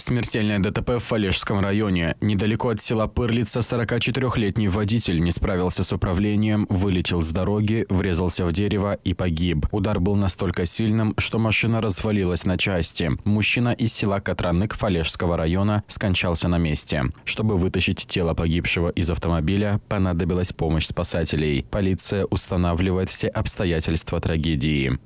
Смертельное ДТП в Фалешском районе. Недалеко от села Пырлица 44-летний водитель не справился с управлением, вылетел с дороги, врезался в дерево и погиб. Удар был настолько сильным, что машина развалилась на части. Мужчина из села Катранык Фалешского района скончался на месте. Чтобы вытащить тело погибшего из автомобиля, понадобилась помощь спасателей. Полиция устанавливает все обстоятельства трагедии.